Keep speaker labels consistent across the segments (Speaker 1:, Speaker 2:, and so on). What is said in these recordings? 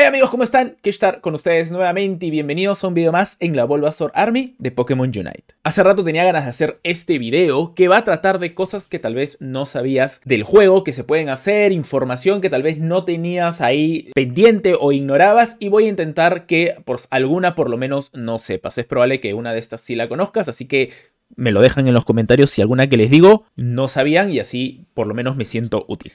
Speaker 1: ¡Hola amigos, ¿cómo están? qué estar con ustedes nuevamente y bienvenidos a un video más en la Bulbasaur Army de Pokémon Unite. Hace rato tenía ganas de hacer este video que va a tratar de cosas que tal vez no sabías del juego, que se pueden hacer, información que tal vez no tenías ahí pendiente o ignorabas y voy a intentar que por pues, alguna por lo menos no sepas. Es probable que una de estas sí la conozcas, así que me lo dejan en los comentarios si alguna que les digo no sabían y así por lo menos me siento útil.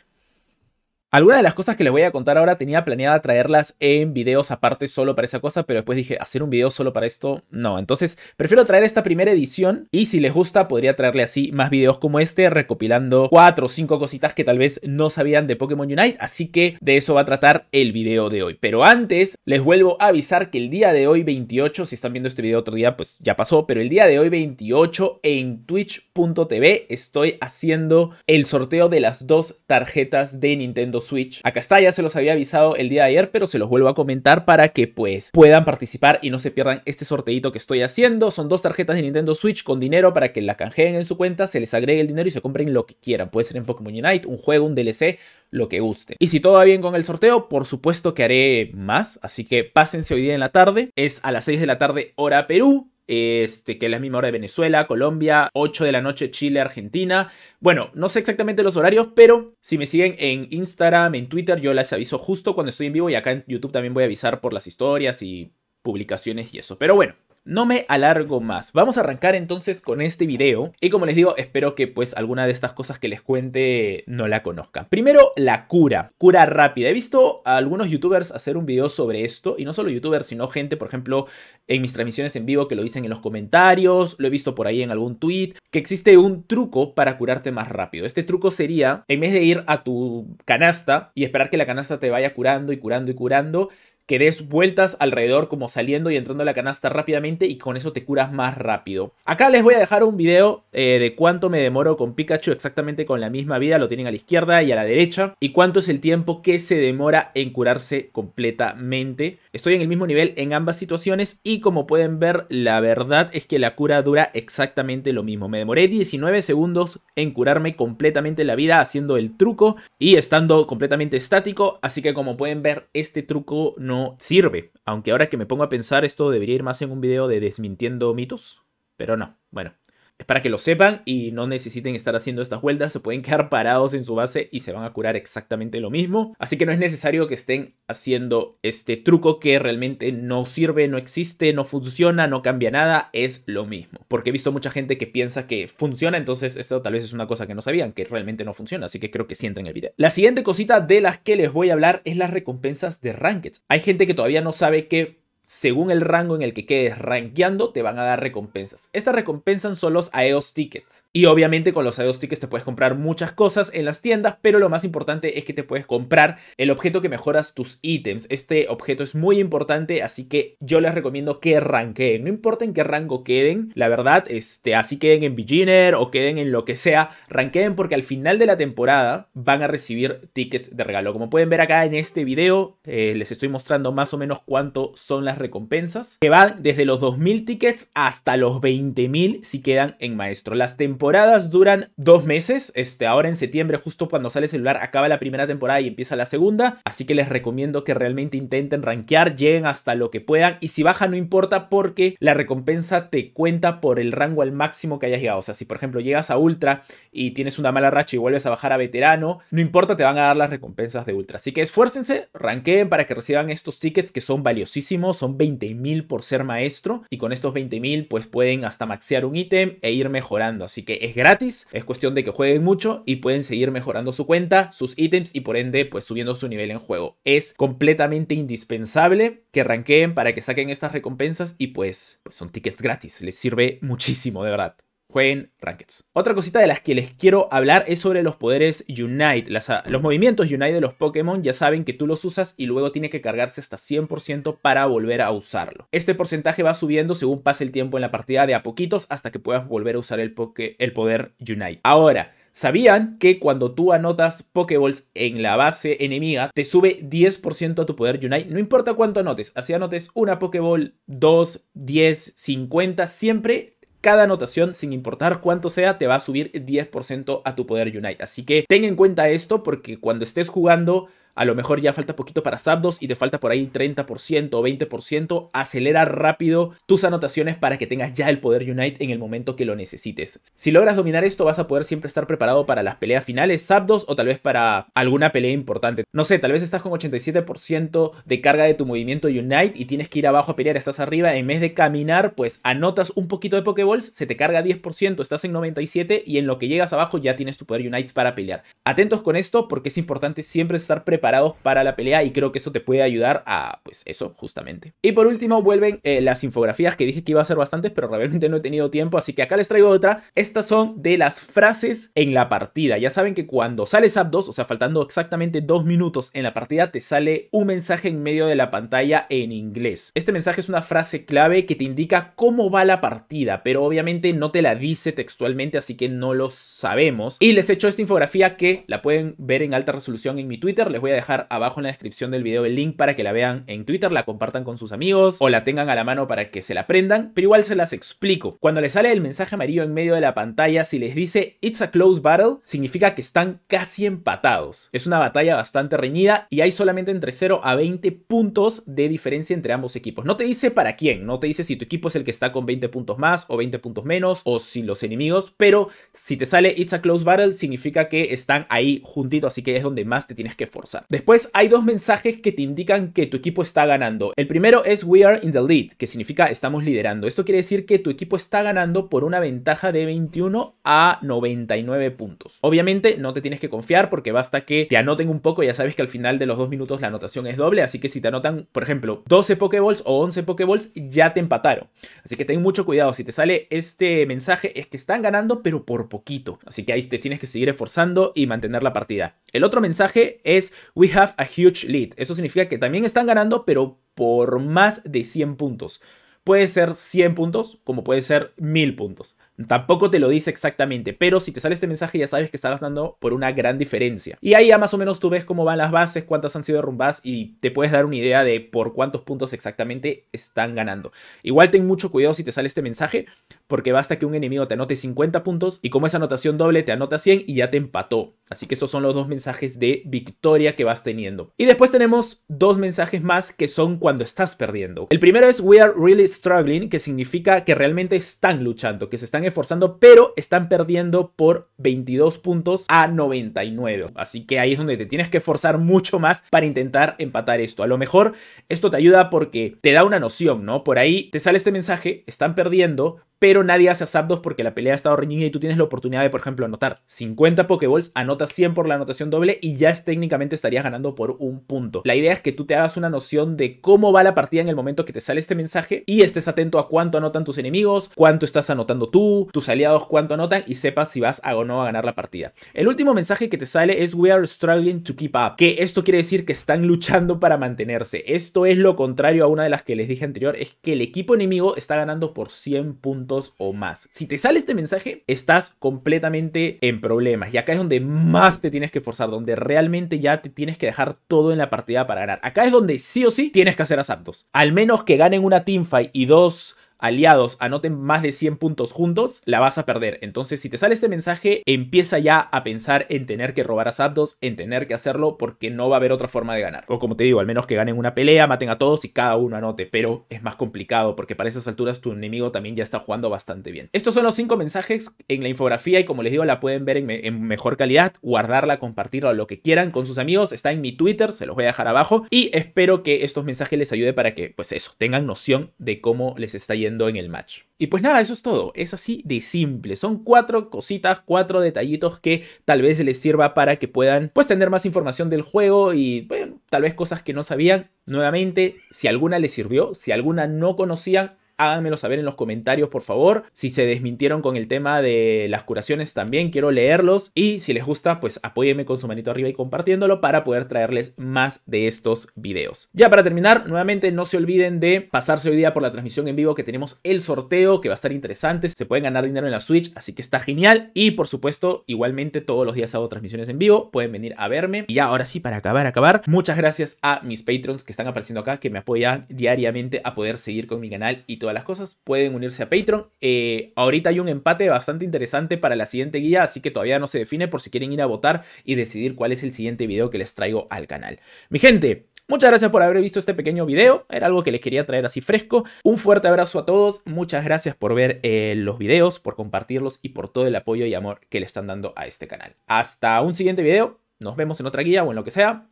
Speaker 1: Algunas de las cosas que les voy a contar ahora tenía planeada traerlas en videos aparte solo para esa cosa, pero después dije, hacer un video solo para esto, no. Entonces, prefiero traer esta primera edición y si les gusta podría traerle así más videos como este, recopilando cuatro o cinco cositas que tal vez no sabían de Pokémon Unite, así que de eso va a tratar el video de hoy. Pero antes, les vuelvo a avisar que el día de hoy 28, si están viendo este video otro día, pues ya pasó, pero el día de hoy 28 en twitch.tv estoy haciendo el sorteo de las dos tarjetas de Nintendo Switch. Acá está, ya se los había avisado el día de ayer, pero se los vuelvo a comentar para que pues puedan participar y no se pierdan este sorteito que estoy haciendo. Son dos tarjetas de Nintendo Switch con dinero para que la canjeen en su cuenta, se les agregue el dinero y se compren lo que quieran. Puede ser en Pokémon Unite, un juego, un DLC, lo que guste. Y si todo va bien con el sorteo, por supuesto que haré más, así que pásense hoy día en la tarde. Es a las 6 de la tarde hora Perú este, que es la misma hora de Venezuela, Colombia, 8 de la noche Chile, Argentina. Bueno, no sé exactamente los horarios, pero si me siguen en Instagram, en Twitter, yo les aviso justo cuando estoy en vivo y acá en YouTube también voy a avisar por las historias y publicaciones y eso. Pero bueno, no me alargo más. Vamos a arrancar entonces con este video. Y como les digo, espero que pues alguna de estas cosas que les cuente no la conozcan. Primero, la cura. Cura rápida. He visto a algunos youtubers hacer un video sobre esto. Y no solo youtubers, sino gente, por ejemplo, en mis transmisiones en vivo que lo dicen en los comentarios. Lo he visto por ahí en algún tweet. Que existe un truco para curarte más rápido. Este truco sería, en vez de ir a tu canasta y esperar que la canasta te vaya curando y curando y curando, que des vueltas alrededor como saliendo y entrando a la canasta rápidamente y con eso te curas más rápido. Acá les voy a dejar un video eh, de cuánto me demoro con Pikachu exactamente con la misma vida, lo tienen a la izquierda y a la derecha y cuánto es el tiempo que se demora en curarse completamente. Estoy en el mismo nivel en ambas situaciones y como pueden ver la verdad es que la cura dura exactamente lo mismo. Me demoré 19 segundos en curarme completamente la vida haciendo el truco y estando completamente estático, así que como pueden ver este truco no no sirve. Aunque ahora que me pongo a pensar esto debería ir más en un video de desmintiendo mitos. Pero no, bueno, es para que lo sepan y no necesiten estar haciendo estas vueltas, se pueden quedar parados en su base y se van a curar exactamente lo mismo. Así que no es necesario que estén haciendo este truco que realmente no sirve, no existe, no funciona, no cambia nada, es lo mismo. Porque he visto mucha gente que piensa que funciona, entonces esto tal vez es una cosa que no sabían, que realmente no funciona, así que creo que sí el video. La siguiente cosita de las que les voy a hablar es las recompensas de Rankeds. Hay gente que todavía no sabe que según el rango en el que quedes rankeando, te van a dar recompensas. Estas recompensas son los AEOS Tickets. Y obviamente con los AEOS Tickets te puedes comprar muchas cosas en las tiendas, pero lo más importante es que te puedes comprar el objeto que mejoras tus ítems. Este objeto es muy importante, así que yo les recomiendo que ranqueen. No importa en qué rango queden, la verdad, este, así queden en beginner o queden en lo que sea, ranqueen porque al final de la temporada van a recibir tickets de regalo. Como pueden ver acá en este video, eh, les estoy mostrando más o menos cuánto son las recompensas, que van desde los 2.000 tickets hasta los 20.000 si quedan en maestro. Las temporadas duran dos meses, este, ahora en septiembre, justo cuando sale el celular, acaba la primera temporada y empieza la segunda, así que les recomiendo que realmente intenten rankear, lleguen hasta lo que puedan y si bajan no importa porque la recompensa te cuenta por el rango al máximo que hayas llegado. O sea, si por ejemplo llegas a Ultra y tienes una mala racha y vuelves a bajar a Veterano, no importa, te van a dar las recompensas de Ultra. Así que esfuércense, ranqueen para que reciban estos tickets que son valiosísimos, son 20.000 por ser maestro y con estos 20.000 pues pueden hasta maxear un ítem e ir mejorando. Así que es gratis, es cuestión de que jueguen mucho y pueden seguir mejorando su cuenta, sus ítems y por ende pues subiendo su nivel en juego. Es completamente indispensable que ranqueen para que saquen estas recompensas y pues, pues son tickets gratis, les sirve muchísimo de verdad jueguen rankets. Otra cosita de las que les quiero hablar es sobre los poderes Unite. Ah, los movimientos Unite de los Pokémon ya saben que tú los usas y luego tiene que cargarse hasta 100% para volver a usarlo. Este porcentaje va subiendo según pase el tiempo en la partida de a poquitos hasta que puedas volver a usar el, el poder Unite. Ahora, ¿Sabían que cuando tú anotas Pokéballs en la base enemiga, te sube 10% a tu poder Unite? No importa cuánto anotes, así anotes una Pokéball, 2, 10, 50, siempre cada anotación, sin importar cuánto sea, te va a subir 10% a tu poder Unite. Así que ten en cuenta esto porque cuando estés jugando a lo mejor ya falta poquito para Zapdos y te falta por ahí 30% o 20%, acelera rápido tus anotaciones para que tengas ya el poder Unite en el momento que lo necesites. Si logras dominar esto vas a poder siempre estar preparado para las peleas finales, Zapdos o tal vez para alguna pelea importante. No sé, tal vez estás con 87% de carga de tu movimiento Unite y tienes que ir abajo a pelear, estás arriba, en vez de caminar pues anotas un poquito de Pokéballs, se te carga 10%, estás en 97 y en lo que llegas abajo ya tienes tu poder Unite para pelear. Atentos con esto porque es importante siempre estar preparado para la pelea y creo que eso te puede ayudar a, pues eso, justamente. Y por último vuelven eh, las infografías que dije que iba a ser bastantes, pero realmente no he tenido tiempo, así que acá les traigo otra. Estas son de las frases en la partida. Ya saben que cuando sales 2, o sea, faltando exactamente dos minutos en la partida, te sale un mensaje en medio de la pantalla en inglés. Este mensaje es una frase clave que te indica cómo va la partida, pero obviamente no te la dice textualmente, así que no lo sabemos. Y les echo esta infografía que la pueden ver en alta resolución en mi Twitter, les voy a dejar abajo en la descripción del video el link para que la vean en Twitter, la compartan con sus amigos o la tengan a la mano para que se la aprendan, pero igual se las explico. Cuando les sale el mensaje amarillo en medio de la pantalla, si les dice It's a close battle, significa que están casi empatados. Es una batalla bastante reñida y hay solamente entre 0 a 20 puntos de diferencia entre ambos equipos. No te dice para quién, no te dice si tu equipo es el que está con 20 puntos más o 20 puntos menos o si los enemigos, pero si te sale It's a close battle significa que están ahí juntito, así que es donde más te tienes que forzar. Después hay dos mensajes que te indican que tu equipo está ganando. El primero es We are in the lead, que significa estamos liderando. Esto quiere decir que tu equipo está ganando por una ventaja de 21 a 99 puntos. Obviamente no te tienes que confiar porque basta que te anoten un poco, ya sabes que al final de los dos minutos la anotación es doble, así que si te anotan, por ejemplo, 12 pokeballs o 11 pokeballs ya te empataron. Así que ten mucho cuidado, si te sale este mensaje es que están ganando, pero por poquito. Así que ahí te tienes que seguir esforzando y mantener la partida. El otro mensaje es We have a huge lead. Eso significa que también están ganando, pero por más de 100 puntos. Puede ser 100 puntos, como puede ser 1000 puntos. Tampoco te lo dice exactamente, pero si te sale este mensaje ya sabes que estás dando por una gran diferencia. Y ahí ya más o menos tú ves cómo van las bases, cuántas han sido derrumbadas y te puedes dar una idea de por cuántos puntos exactamente están ganando. Igual ten mucho cuidado si te sale este mensaje, porque basta que un enemigo te anote 50 puntos y como esa anotación doble te anota 100 y ya te empató. Así que estos son los dos mensajes de victoria que vas teniendo. Y después tenemos dos mensajes más que son cuando estás perdiendo. El primero es We are really struggling, que significa que realmente están luchando, que se están Forzando, pero están perdiendo por 22 puntos a 99. Así que ahí es donde te tienes que forzar mucho más para intentar empatar esto. A lo mejor esto te ayuda porque te da una noción, ¿no? Por ahí te sale este mensaje, están perdiendo, pero nadie hace a porque la pelea ha estado reñida y tú tienes la oportunidad de, por ejemplo, anotar 50 Pokéballs, anotas 100 por la anotación doble y ya técnicamente estarías ganando por un punto. La idea es que tú te hagas una noción de cómo va la partida en el momento que te sale este mensaje y estés atento a cuánto anotan tus enemigos, cuánto estás anotando tú, tus aliados cuánto anotan y sepas si vas a o no a ganar la partida. El último mensaje que te sale es We are struggling to keep up, que esto quiere decir que están luchando para mantenerse. Esto es lo contrario a una de las que les dije anterior, es que el equipo enemigo está ganando por 100 puntos o más. Si te sale este mensaje, estás completamente en problemas. Y acá es donde más te tienes que forzar, donde realmente ya te tienes que dejar todo en la partida para ganar. Acá es donde sí o sí tienes que hacer asaltos. Al menos que ganen una teamfight y dos aliados anoten más de 100 puntos juntos, la vas a perder. Entonces, si te sale este mensaje, empieza ya a pensar en tener que robar a Zapdos, en tener que hacerlo porque no va a haber otra forma de ganar. O como te digo, al menos que ganen una pelea, maten a todos y cada uno anote, pero es más complicado porque para esas alturas tu enemigo también ya está jugando bastante bien. Estos son los 5 mensajes en la infografía y como les digo, la pueden ver en, en mejor calidad, guardarla, compartirla, lo que quieran con sus amigos. Está en mi Twitter, se los voy a dejar abajo y espero que estos mensajes les ayude para que, pues eso, tengan noción de cómo les está yendo en el match. Y pues nada, eso es todo. Es así de simple. Son cuatro cositas, cuatro detallitos que tal vez les sirva para que puedan pues tener más información del juego y tal vez cosas que no sabían. Nuevamente, si alguna les sirvió, si alguna no conocían, háganmelo saber en los comentarios, por favor. Si se desmintieron con el tema de las curaciones también, quiero leerlos. Y si les gusta, pues apóyenme con su manito arriba y compartiéndolo para poder traerles más de estos videos. Ya para terminar, nuevamente no se olviden de pasarse hoy día por la transmisión en vivo que tenemos el sorteo, que va a estar interesante. Se pueden ganar dinero en la Switch, así que está genial. Y por supuesto, igualmente todos los días hago transmisiones en vivo, pueden venir a verme. Y ya ahora sí, para acabar, acabar, muchas gracias a mis patrons que están apareciendo acá, que me apoyan diariamente a poder seguir con mi canal y todo todas las cosas, pueden unirse a Patreon. Eh, ahorita hay un empate bastante interesante para la siguiente guía, así que todavía no se define por si quieren ir a votar y decidir cuál es el siguiente video que les traigo al canal. Mi gente, Muchas gracias por haber visto este pequeño video, era algo que les quería traer así fresco. Un fuerte abrazo a todos, muchas gracias por ver eh, los videos, por compartirlos y por todo el apoyo y amor que le están dando a este canal. Hasta un siguiente video, nos vemos en otra guía o en lo que sea.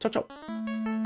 Speaker 1: Chao, chao.